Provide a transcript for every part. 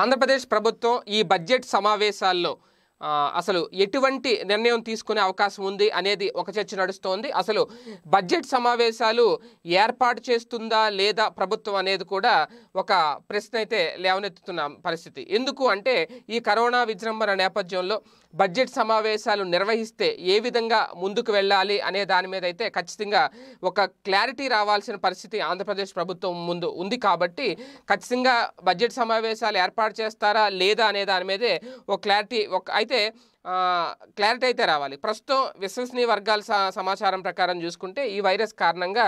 ఆంధ్రప్రదేశ్ ప్రభుత్వం ఈ బడ్జెట్ సమావేశాల్లో అసలు ఎటువంటి నిర్ణయం తీసుకునే అవకాశం ఉంది అనేది ఒక చర్చ నడుస్తోంది అసలు బడ్జెట్ సమావేశాలు ఏర్పాటు చేస్తుందా లేదా ప్రభుత్వం అనేది కూడా ఒక ప్రశ్న అయితే లేవనెత్తుతున్న పరిస్థితి ఎందుకు అంటే ఈ కరోనా విజృంభణ నేపథ్యంలో బడ్జెట్ సమావేశాలు నిర్వహిస్తే ఏ విధంగా ముందుకు వెళ్ళాలి అనే దాని మీద అయితే ఖచ్చితంగా ఒక క్లారిటీ రావాల్సిన పరిస్థితి ఆంధ్రప్రదేశ్ ప్రభుత్వం ముందు ఉంది కాబట్టి ఖచ్చితంగా బడ్జెట్ సమావేశాలు ఏర్పాటు చేస్తారా లేదా అనే దాని మీదే ఒక క్లారిటీ ఒక అయితే క్లారిటీ అయితే రావాలి ప్రస్తుతం విశ్వసనీయ వర్గాల సమాచారం ప్రకారం చూసుకుంటే ఈ వైరస్ కారణంగా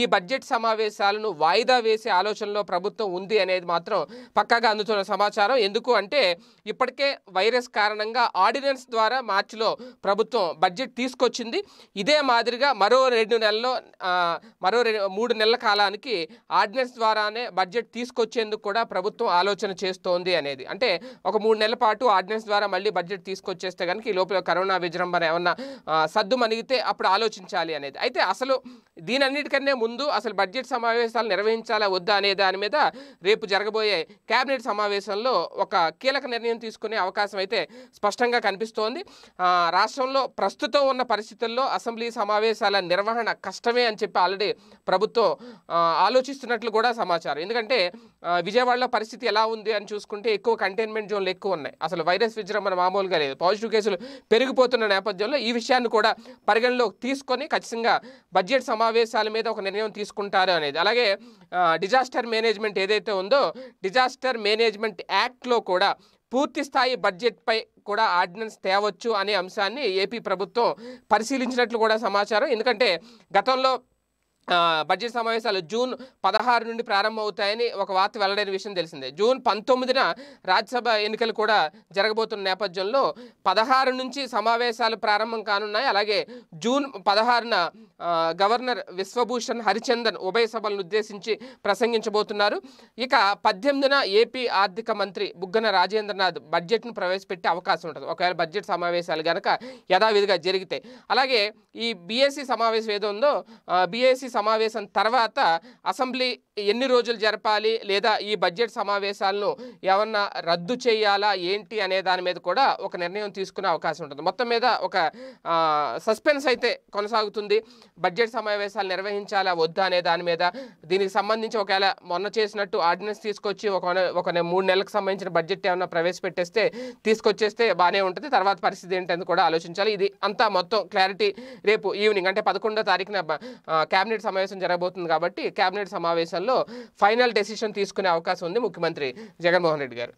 ఈ బడ్జెట్ సమావేశాలను వాయిదా వేసే ఆలోచనలో ప్రభుత్వం ఉంది అనేది మాత్రం పక్కాగా అందుతున్న సమాచారం ఎందుకు అంటే ఇప్పటికే వైరస్ కారణంగా ఆర్డినెన్స్ ద్వారా మార్చిలో ప్రభుత్వం బడ్జెట్ తీసుకొచ్చింది ఇదే మాదిరిగా మరో రెండు నెలల్లో మరో మూడు నెలల కాలానికి ఆర్డినెన్స్ ద్వారానే బడ్జెట్ తీసుకొచ్చేందుకు కూడా ప్రభుత్వం ఆలోచన చేస్తోంది అనేది అంటే ఒక మూడు నెలల పాటు ఆర్డినెన్స్ ద్వారా మళ్ళీ బడ్జెట్ తీసుకొచ్చేస్తే కనుక ఈ లోపల కరోనా విజృంభణ ఏమన్నా సద్దు మనిగితే అప్పుడు ఆలోచించాలి అనేది అయితే అసలు దీనన్నిటికన్నా ముందు అసలు బడ్జెట్ సమావేశాలు నిర్వహించాలా వద్దా అనే దాని మీద రేపు జరగబోయే కేబినెట్ సమావేశంలో ఒక కీలక నిర్ణయం తీసుకునే అవకాశం అయితే స్పష్టంగా కనిపిస్తోంది రాష్ట్రంలో ప్రస్తుతం ఉన్న పరిస్థితుల్లో అసెంబ్లీ సమావేశాల నిర్వహణ కష్టమే అని చెప్పి ఆల్రెడీ ప్రభుత్వం ఆలోచిస్తున్నట్లు కూడా సమాచారం ఎందుకంటే విజయవాడలో పరిస్థితి ఎలా ఉంది అని చూసుకుంటే ఎక్కువ కంటైన్మెంట్ జోన్లు ఎక్కువ ఉన్నాయి అసలు వైరస్ విజృంభణ మామూలుగా లేదు పాజిటివ్ కేసులు పెరిగిపోతున్న నేపథ్యంలో ఈ విషయాన్ని కూడా పరిగణలోకి తీసుకొని ఖచ్చితంగా బడ్జెట్ సమావేశం సమావేశాల మీద ఒక నిర్ణయం తీసుకుంటారు అనేది అలాగే డిజాస్టర్ మేనేజ్మెంట్ ఏదైతే ఉందో డిజాస్టర్ మేనేజ్మెంట్ యాక్ట్లో కూడా పూర్తి స్థాయి బడ్జెట్పై కూడా ఆర్డినెన్స్ తేవచ్చు అనే అంశాన్ని ఏపీ ప్రభుత్వం పరిశీలించినట్లు కూడా సమాచారం ఎందుకంటే గతంలో బడ్జెట్ సమావేశాలు జూన్ పదహారు నుండి ప్రారంభమవుతాయని ఒక వార్త వెల్లడైన విషయం తెలిసిందే జూన్ పంతొమ్మిదిన రాజ్యసభ ఎన్నికలు కూడా జరగబోతున్న నేపథ్యంలో పదహారు నుంచి సమావేశాలు ప్రారంభం కానున్నాయి అలాగే జూన్ పదహారున గవర్నర్ విశ్వభూషణ్ హరిచందన్ ఉభయ సభలను ఉద్దేశించి ప్రసంగించబోతున్నారు ఇక పద్దెనిమిదిన ఏపీ ఆర్థిక మంత్రి బుగ్గన రాజేంద్రనాథ్ బడ్జెట్ను ప్రవేశపెట్టే అవకాశం ఉంటుంది ఒకవేళ బడ్జెట్ సమావేశాలు కనుక యథావిధిగా జరిగితే అలాగే ఈ బీఎస్సీ సమావేశం ఏదో ఉందో బీఎస్సీ సమావేశం తర్వాత అసెంబ్లీ ఎన్ని రోజులు జరపాలి లేదా ఈ బడ్జెట్ సమావేశాలను ఏమన్నా రద్దు చేయాలా ఏంటి అనే దాని మీద కూడా ఒక నిర్ణయం తీసుకునే అవకాశం ఉంటుంది మొత్తం మీద ఒక సస్పెన్స్ అయితే కొనసాగుతుంది బడ్జెట్ సమావేశాలు నిర్వహించాలా వద్దా అనే దాని మీద దీనికి సంబంధించి ఒకవేళ మొన్న చేసినట్టు ఆర్డినెన్స్ తీసుకొచ్చి ఒక ఒక మూడు నెలలకు సంబంధించిన బడ్జెట్ ఏమైనా ప్రవేశపెట్టేస్తే తీసుకొచ్చేస్తే బాగానే ఉంటుంది తర్వాత పరిస్థితి ఏంటని కూడా ఆలోచించాలి ఇది అంతా మొత్తం క్లారిటీ రేపు ఈవినింగ్ అంటే పదకొండో తారీఖున క్యాబినెట్ కేబినెట్ సమావేశం జరగబోతుంది కాబట్టి కేబినెట్ సమావేశంలో ఫైనల్ డెసిషన్ తీసుకునే అవకాశం ఉంది ముఖ్యమంత్రి జగన్మోహన్ రెడ్డి గారు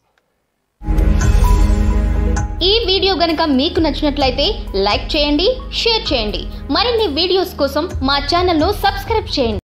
ఈ వీడియో గనక మీకు నచ్చినట్లయితే లైక్ చేయండి షేర్ చేయండి మరిన్ని వీడియోస్ కోసం మా ను సబ్స్క్రైబ్ చేయండి